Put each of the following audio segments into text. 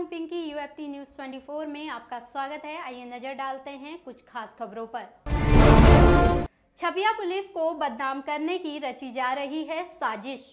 हूं Pinky UFT news 24 में आपका स्वागत है आइए नजर डालते हैं कुछ खास खबरों पर छबिया पुलिस को बदनाम करने की रची जा रही है साजिश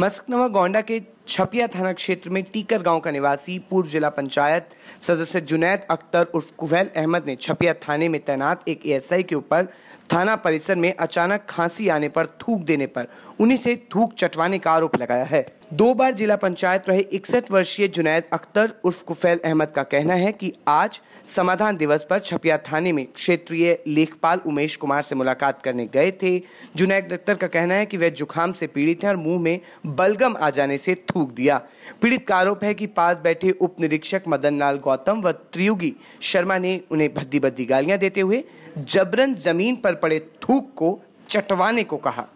मस्कनवा गोंडा के छपिया थाना क्षेत्र में टीकर गांव का निवासी पूर्व जिला पंचायत सदस्य जुनैद अख्तर उर्फ कुवैल अहमद ने छपिया थाने में तैनात एक एएसआई के ऊपर थाना परिसर में अचानक खांसी आने पर थूक देने पर उन्हीं से थूक चटवाने का आरोप लगाया है दो बार जिला पंचायत रहे इकसठ वर्षीय जुनैद अख्तर उर्फ कुफैल अहमद का कहना है कि आज समाधान दिवस पर छपिया थाने में क्षेत्रीय लेखपाल उमेश कुमार से मुलाकात करने गए थे जुनैद अख्तर का कहना है कि वह जुखाम से पीड़ित हैं और मुंह में बलगम आ जाने से थूक दिया पीड़ित का आरोप है कि पास बैठे उप निरीक्षक मदन लाल गौतम व त्रियुगी शर्मा ने उन्हें भद्दी भद्दी गालियां देते हुए जबरन जमीन पर पड़े थूक को चटवाने को कहा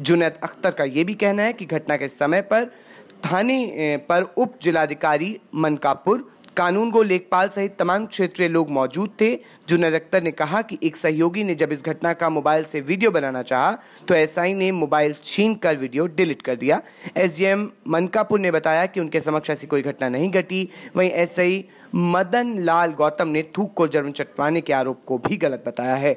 जुनैद अख्तर का ये भी कहना है कि घटना के समय पर थाने पर उप जिलाधिकारी मनकापुर कानून को लेखपाल सहित तमाम क्षेत्रीय लोग मौजूद थे जुनैद अख्तर ने कहा कि एक सहयोगी ने जब इस घटना का मोबाइल से वीडियो बनाना चाहा तो एसआई ने मोबाइल छीन कर वीडियो डिलीट कर दिया एसडीएम मनकापुर ने बताया कि उनके समक्ष ऐसी कोई घटना नहीं घटी वहीं एसआई मदन लाल गौतम ने थूक को जर्म चटवाने के आरोप को भी गलत बताया है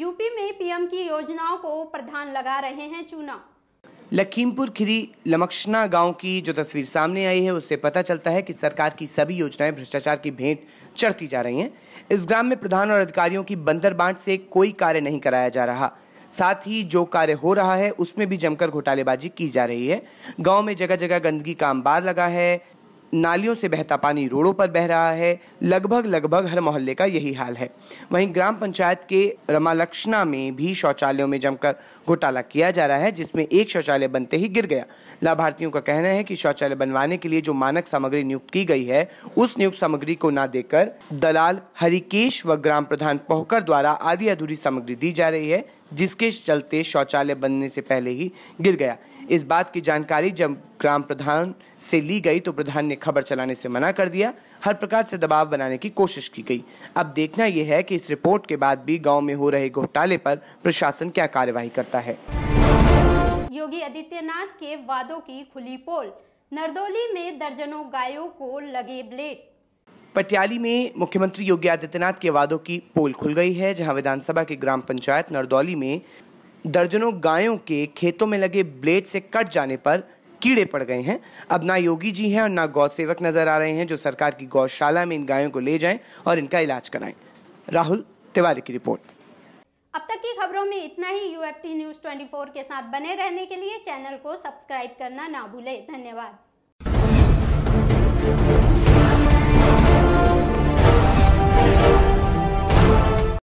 यूपी में पीएम की योजनाओं को प्रधान लगा रहे हैं चूना लखीमपुर खीरी लमक्षना गांव की जो तस्वीर सामने आई है उससे पता चलता है कि सरकार की सभी योजनाएं भ्रष्टाचार की भेंट चढ़ती जा रही हैं इस ग्राम में प्रधान और अधिकारियों की बंदर बांट से कोई कार्य नहीं कराया जा रहा साथ ही जो कार्य हो रहा है उसमें भी जमकर घोटालेबाजी की जा रही है गांव में जगह जगह गंदगी का अंबार लगा है नालियों से बहता पानी रोडों पर बह रहा है लगभग लगभग हर मोहल्ले का यही हाल है वहीं ग्राम पंचायत के रमालक्षणा में भी शौचालयों में जमकर घोटाला किया जा रहा है जिसमें एक शौचालय बनते ही गिर गया लाभार्थियों का कहना है कि शौचालय बनवाने के लिए जो मानक सामग्री नियुक्त की गई है उस नियुक्त सामग्री को ना देकर दलाल हरिकेश व ग्राम प्रधान पोहकर द्वारा आधी अधूरी सामग्री दी जा रही है जिसके चलते शौचालय बनने से पहले ही गिर गया इस बात की जानकारी जब ग्राम प्रधान से ली गई तो प्रधान ने खबर चलाने से मना कर दिया हर प्रकार से दबाव बनाने की कोशिश की गई अब देखना यह है कि इस रिपोर्ट के बाद भी गांव में हो रहे घोटाले पर प्रशासन क्या कार्यवाही करता है योगी आदित्यनाथ के वादों की खुली पोल नरदोली में दर्जनों गायों को लगे ब्लेड पटियाली में मुख्यमंत्री योगी आदित्यनाथ के वादों की पोल खुल गई है जहां विधानसभा के ग्राम पंचायत नरदौली में दर्जनों गायों के खेतों में लगे ब्लेड से कट जाने पर कीड़े पड़ गए हैं अब ना योगी जी हैं और ना गौ सेवक नजर आ रहे हैं जो सरकार की गौशाला में इन गायों को ले जाएं और इनका इलाज कराएं राहुल तिवारी की रिपोर्ट अब तक की खबरों में इतना ही यू न्यूज 24 के साथ बने रहने के लिए चैनल को सब्सक्राइब करना ना भूले धन्यवाद